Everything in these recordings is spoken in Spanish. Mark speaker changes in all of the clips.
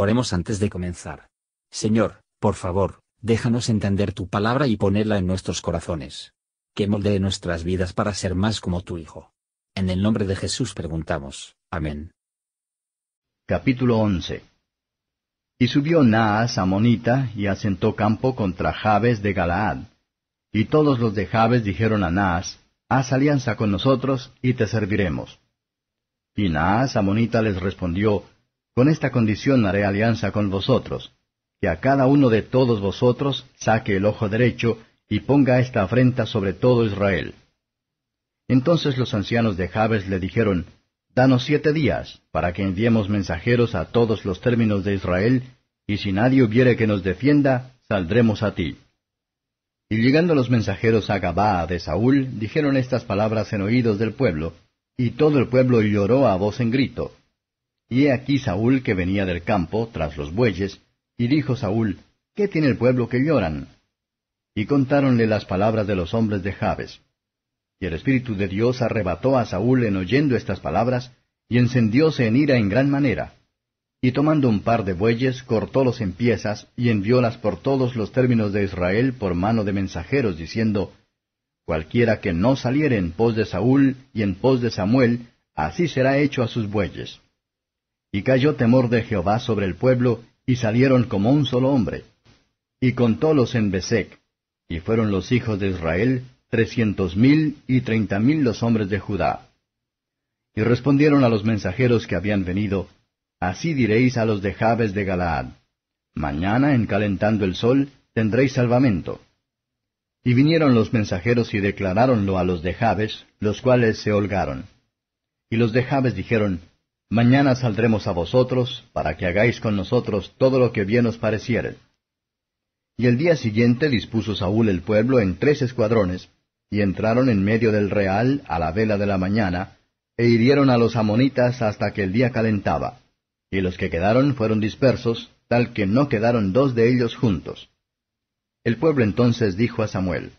Speaker 1: Oremos antes de comenzar. Señor, por favor, déjanos entender tu palabra y ponerla en nuestros corazones. Que moldee nuestras vidas para ser más como tu Hijo. En
Speaker 2: el nombre de Jesús preguntamos. Amén. Capítulo 11 Y subió Naas a Monita y asentó campo contra Jabes de Galaad. Y todos los de Jabes dijeron a Naas, Haz alianza con nosotros y te serviremos. Y Naas Amonita les respondió, con esta condición haré alianza con vosotros, que a cada uno de todos vosotros saque el ojo derecho y ponga esta afrenta sobre todo Israel. Entonces los ancianos de Jabes le dijeron, Danos siete días, para que enviemos mensajeros a todos los términos de Israel, y si nadie hubiere que nos defienda, saldremos a ti. Y llegando los mensajeros a Gabá de Saúl, dijeron estas palabras en oídos del pueblo, y todo el pueblo lloró a voz en grito. Y he aquí Saúl que venía del campo, tras los bueyes, y dijo Saúl, ¿Qué tiene el pueblo que lloran? Y contáronle las palabras de los hombres de Jabes. Y el Espíritu de Dios arrebató a Saúl en oyendo estas palabras, y encendióse en ira en gran manera. Y tomando un par de bueyes, cortólos en piezas, y enviólas por todos los términos de Israel por mano de mensajeros, diciendo, Cualquiera que no saliere en pos de Saúl y en pos de Samuel, así será hecho a sus bueyes. Y cayó temor de Jehová sobre el pueblo, y salieron como un solo hombre. Y contólos en Besec, y fueron los hijos de Israel trescientos mil y treinta mil los hombres de Judá. Y respondieron a los mensajeros que habían venido, Así diréis a los de Jabes de Galaad, Mañana en calentando el sol tendréis salvamento. Y vinieron los mensajeros y declaráronlo a los de Jabes, los cuales se holgaron. Y los de Jabes dijeron, Mañana saldremos a vosotros, para que hagáis con nosotros todo lo que bien os pareciere. Y el día siguiente dispuso Saúl el pueblo en tres escuadrones, y entraron en medio del real a la vela de la mañana, e hirieron a los amonitas hasta que el día calentaba. Y los que quedaron fueron dispersos, tal que no quedaron dos de ellos juntos. El pueblo entonces dijo a Samuel,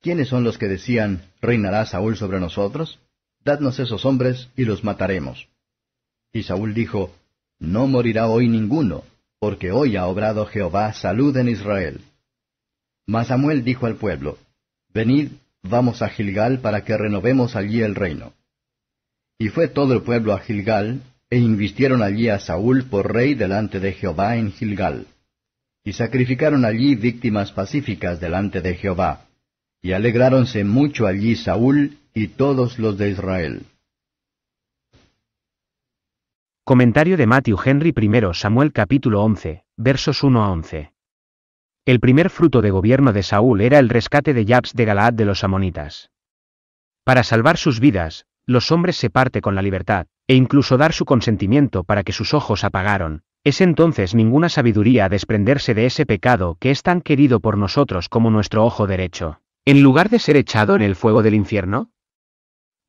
Speaker 2: ¿Quiénes son los que decían, reinará Saúl sobre nosotros? Dadnos esos hombres y los mataremos. Y Saúl dijo, No morirá hoy ninguno, porque hoy ha obrado Jehová salud en Israel. Mas Samuel dijo al pueblo, Venid, vamos a Gilgal para que renovemos allí el reino. Y fue todo el pueblo a Gilgal, e invistieron allí a Saúl por rey delante de Jehová en Gilgal. Y sacrificaron allí víctimas pacíficas delante de Jehová. Y alegráronse mucho allí Saúl y todos los de Israel.
Speaker 1: Comentario de Matthew Henry 1 Samuel capítulo 11, versos 1 a 11. El primer fruto de gobierno de Saúl era el rescate de Yabs de Galaad de los amonitas. Para salvar sus vidas, los hombres se parte con la libertad, e incluso dar su consentimiento para que sus ojos apagaron, es entonces ninguna sabiduría desprenderse de ese pecado que es tan querido por nosotros como nuestro ojo derecho, en lugar de ser echado en el fuego del infierno.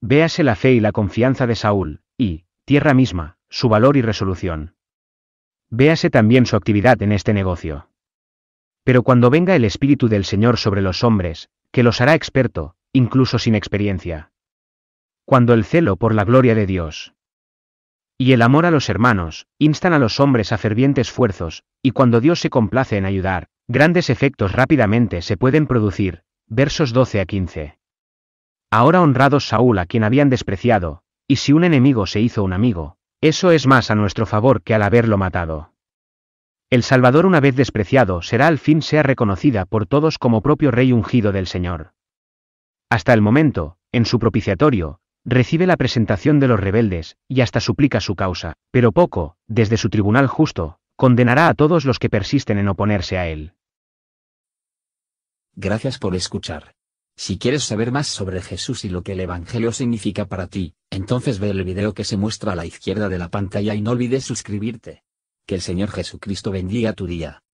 Speaker 1: Véase la fe y la confianza de Saúl, y, tierra misma, su valor y resolución. Véase también su actividad en este negocio. Pero cuando venga el Espíritu del Señor sobre los hombres, que los hará experto, incluso sin experiencia. Cuando el celo por la gloria de Dios y el amor a los hermanos instan a los hombres a fervientes esfuerzos, y cuando Dios se complace en ayudar, grandes efectos rápidamente se pueden producir. Versos 12 a 15. Ahora honrados Saúl a quien habían despreciado, y si un enemigo se hizo un amigo, eso es más a nuestro favor que al haberlo matado. El Salvador una vez despreciado será al fin sea reconocida por todos como propio Rey ungido del Señor. Hasta el momento, en su propiciatorio, recibe la presentación de los rebeldes, y hasta suplica su causa, pero poco, desde su tribunal justo, condenará a todos los que persisten en oponerse a él. Gracias por escuchar. Si quieres saber más sobre Jesús y lo que el Evangelio significa para ti, entonces ve el video que se muestra a la izquierda de la pantalla y no olvides suscribirte. Que el Señor Jesucristo bendiga tu día.